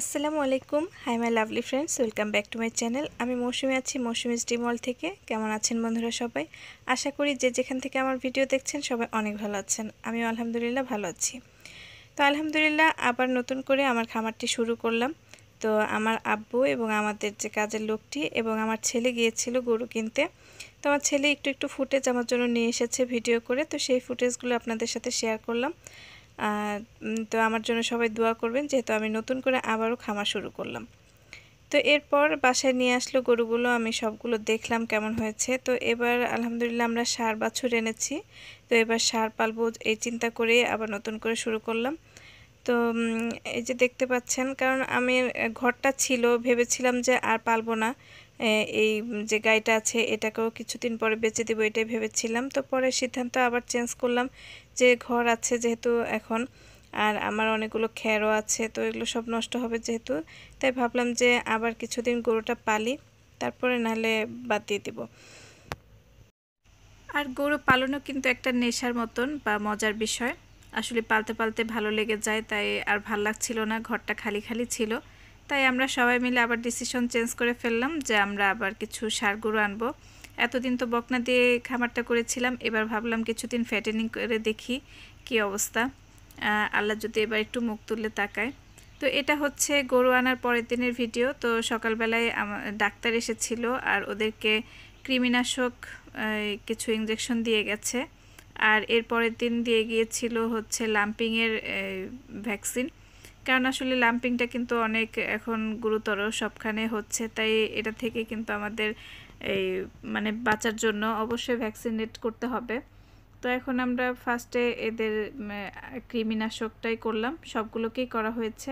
আসসালামু আলাইকুম hi my lovely friends welcome back to my channel আমি মৌসুমি আছি মৌসুমি স্টিমল থেকে কেমন আছেন বন্ধুরা সবাই আশা করি যে যেখান থেকে আমার ভিডিও দেখছেন সবাই অনেক ভালো আছেন আমি আলহামদুলিল্লাহ ভালো আছি তো আলহামদুলিল্লাহ আবার নতুন করে আমার খামারটি শুরু করলাম তো আমার আব্বু এবং আমাদের যে কাজের লোকটি এবং আমার ছেলে গিয়েছিল গরু কিনতে তো আমার ছেলে একটু একটু ফুটেজ আমার জন্য নিয়ে এসেছে ভিডিও করে তো সেই ফুটেজগুলো আপনাদের সাথে শেয়ার করলাম তো আমার জন্য সবাই দোয়া করবেন যেহেতু আমি নতুন করে আবারও খামার শুরু করলাম তো এরপর বাসায় নিয়ে আসলো গরুগুলো আমি সবগুলো দেখলাম কেমন হয়েছে তো এবার আলহামদুলিল্লাহ আমরা সার বাছুর এনেছি তো এবার সার পালবো এই চিন্তা করে আবার নতুন করে শুরু করলাম তো এই যে দেখতে পাচ্ছেন কারণ আমি ঘরটা ছিল ভেবেছিলাম যে আর পালবো না এই যে গাইটা আছে এটাকেও কিছুদিন পরে বেঁচে দেবো এটাই ভেবেছিলাম তো পরে সিদ্ধান্ত আবার চেঞ্জ করলাম যে ঘর আছে যেহেতু এখন আর আমার অনেকগুলো খেরও আছে তো এগুলো সব নষ্ট হবে যেহেতু তাই ভাবলাম যে আবার কিছুদিন গরুটা পালি তারপরে নাহলে বাদ দিয়ে দেবো আর গরু পালনও কিন্তু একটা নেশার মতন বা মজার বিষয় আসলে পালতে পালতে ভালো লেগে যায় তাই আর ভাল লাগছিল না ঘরটা খালি খালি ছিল তাই আমরা সবাই মিলে আবার ডিসিশন চেঞ্জ করে ফেললাম যে আমরা আবার কিছু সার গুঁড়ো আনবো এতদিন তো বকনা দিয়ে খামারটা করেছিলাম এবার ভাবলাম কিছুদিন ফ্যাটেনিং করে দেখি কি অবস্থা আল্লাহ যদি এবার একটু মুখ তুলে তাকায় তো এটা হচ্ছে গরু আনার পরের দিনের ভিডিও তো সকালবেলায় ডাক্তার এসেছিল আর ওদেরকে কৃমিনাশক কিছু ইঞ্জেকশন দিয়ে গেছে আর এর পরের দিন দিয়ে গিয়েছিল হচ্ছে লাম্পিংয়ের ভ্যাকসিন কারণ আসলে লাম্পিংটা কিন্তু অনেক এখন গুরুতর সবখানে হচ্ছে তাই এটা থেকে কিন্তু আমাদের এই মানে বাঁচার জন্য অবশ্যই ভ্যাকসিনেট করতে হবে তো এখন আমরা ফার্স্টে এদের কৃমিনাশকটাই করলাম সবগুলোকেই করা হয়েছে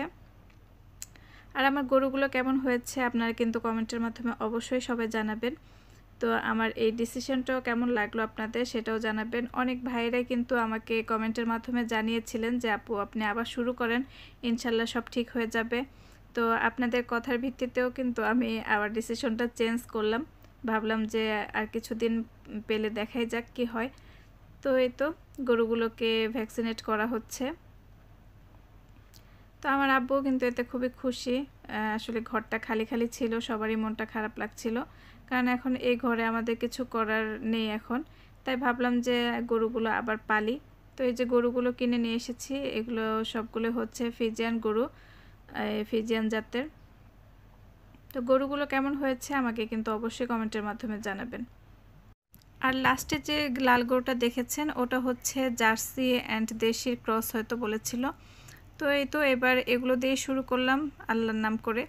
আর আমার গরুগুলো কেমন হয়েছে আপনারা কিন্তু কমেন্টের মাধ্যমে অবশ্যই সবাই জানাবেন তো আমার এই ডিসিশনটাও কেমন লাগলো আপনাদের সেটাও জানাবেন অনেক ভাইরাই কিন্তু আমাকে কমেন্টের মাধ্যমে জানিয়েছিলেন যে আপু আপনি আবার শুরু করেন ইনশাল্লাহ সব ঠিক হয়ে যাবে তো আপনাদের কথার ভিত্তিতেও কিন্তু আমি আবার ডিসিশনটা চেঞ্জ করলাম ভাবলাম যে আর কিছুদিন পেলে দেখাই যাক কি হয় তো এই তো গরুগুলোকে ভ্যাকসিনেট করা হচ্ছে তো আমার আব্বু কিন্তু এতে খুবই খুশি আসলে ঘরটা খালি খালি ছিল সবারই মনটা খারাপ লাগছিল কারণ এখন এই ঘরে আমাদের কিছু করার নেই এখন তাই ভাবলাম যে গরুগুলো আবার পালি তো এই যে গরুগুলো কিনে নিয়ে এসেছি এগুলো সবগুলো হচ্ছে ফিজিয়ান গরু ফিজিয়ান জাতের তো গরুগুলো কেমন হয়েছে আমাকে কিন্তু অবশ্যই কমেন্টের মাধ্যমে জানাবেন আর লাস্টে যে লাল গরুটা দেখেছেন ওটা হচ্ছে জার্সি অ্যান্ড দেশির ক্রস হয়তো বলেছিল তো এই তো এবার এগুলো দিয়ে শুরু করলাম আল্লাহর নাম করে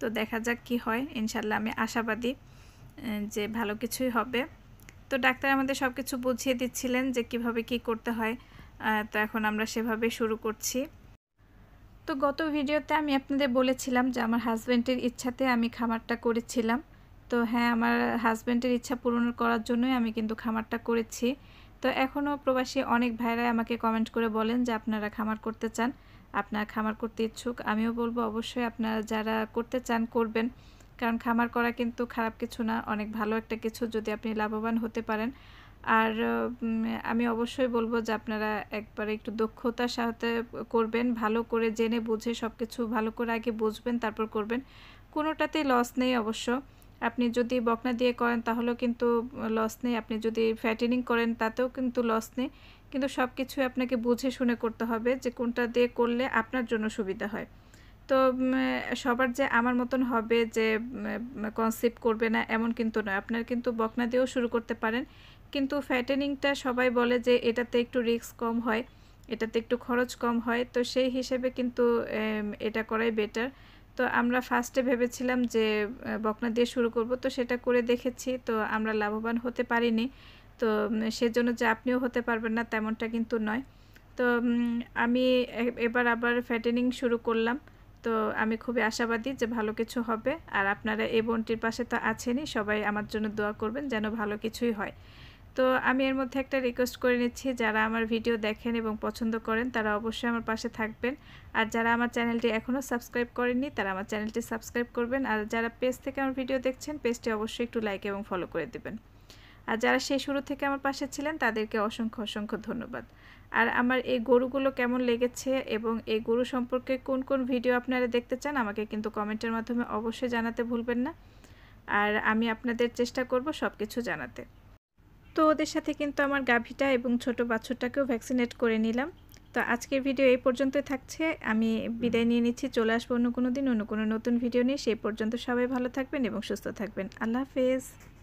তো দেখা যাক কি হয় ইনশাল্লাহ আমি আশাবাদী যে ভালো কিছুই হবে তো ডাক্তার আমাদের সব কিছু বুঝিয়ে দিচ্ছিলেন যে কিভাবে কি করতে হয় তো এখন আমরা সেভাবে শুরু করছি তো গত ভিডিওতে আমি আপনাদের বলেছিলাম যে আমার হাজব্যান্ডের ইচ্ছাতে আমি খামারটা করেছিলাম তো হ্যাঁ আমার হাজব্যান্ডের ইচ্ছা পূরণ করার জন্যই আমি কিন্তু খামারটা করেছি তো এখনও প্রবাসী অনেক ভাইরাই আমাকে কমেন্ট করে বলেন যে আপনারা খামার করতে চান আপনার খামার করতে ইচ্ছুক আমিও বলবো অবশ্যই আপনারা যারা করতে চান করবেন কারণ খামার করা কিন্তু খারাপ কিছু না অনেক ভালো একটা কিছু যদি আপনি লাভবান হতে পারেন আর আমি অবশ্যই বলবো যে আপনারা একবার একটু দক্ষতার সাথে করবেন ভালো করে জেনে বুঝে সব কিছু ভালো করে আগে বুঝবেন তারপর করবেন কোনোটাতেই লস নেই অবশ্য আপনি যদি বকনা দিয়ে করেন তাহলেও কিন্তু লস নেই আপনি যদি ফ্যাটেনিং করেন তাতেও কিন্তু লস নেই কিন্তু সব কিছুই আপনাকে বুঝে শুনে করতে হবে যে কোনটা দিয়ে করলে আপনার জন্য সুবিধা হয় তো সবার যে আমার মতন হবে যে কনসেপ্ট করবে না এমন কিন্তু নয় আপনার কিন্তু বকনা দিয়েও শুরু করতে পারেন কিন্তু ফ্যাটেনিংটা সবাই বলে যে এটাতে একটু রিস্ক কম হয় এটাতে একটু খরচ কম হয় তো সেই হিসেবে কিন্তু এটা করাই বেটার তো আমরা ফার্স্টে ভেবেছিলাম যে বকনা দিয়ে শুরু করব তো সেটা করে দেখেছি তো আমরা লাভবান হতে পারিনি তো সেজন্য যে আপনিও হতে পারবেন না তেমনটা কিন্তু নয় তো আমি এবার আবার ফ্যাটেনিং শুরু করলাম তো আমি খুবই আশাবাদী যে ভালো কিছু হবে আর আপনারা এই বোনটির পাশে তো আছেনই সবাই আমার জন্য দোয়া করবেন যেন ভালো কিছুই হয় তো আমি এর মধ্যে একটা রিকোয়েস্ট করে নিচ্ছি যারা আমার ভিডিও দেখেন এবং পছন্দ করেন তারা অবশ্যই আমার পাশে থাকবেন আর যারা আমার চ্যানেলটি এখনও সাবস্ক্রাইব করেননি তারা আমার চ্যানেলটি সাবস্ক্রাইব করবেন আর যারা পেজ থেকে আমার ভিডিও দেখছেন পেজটি অবশ্যই একটু লাইক এবং ফলো করে দেবেন আর যারা সেই শুরু থেকে আমার পাশে ছিলেন তাদেরকে অসংখ্য অসংখ্য ধন্যবাদ আর আমার এই গরুগুলো কেমন লেগেছে এবং এই গরু সম্পর্কে কোন কোন ভিডিও আপনারা দেখতে চান আমাকে কিন্তু কমেন্টের মাধ্যমে অবশ্যই জানাতে ভুলবেন না আর আমি আপনাদের চেষ্টা করব সব কিছু জানাতে তো ওদের সাথে কিন্তু আমার গাভীটা এবং ছোট বাছুরটাকেও ভ্যাকসিনেট করে নিলাম তো আজকের ভিডিও এই পর্যন্তই থাকছে আমি বিদায় নিয়ে নিচ্ছি চলে আসবো অন্য কোনো দিন অন্য কোনো নতুন ভিডিও নিয়ে সেই পর্যন্ত সবাই ভালো থাকবেন এবং সুস্থ থাকবেন আল্লাহ হাফেজ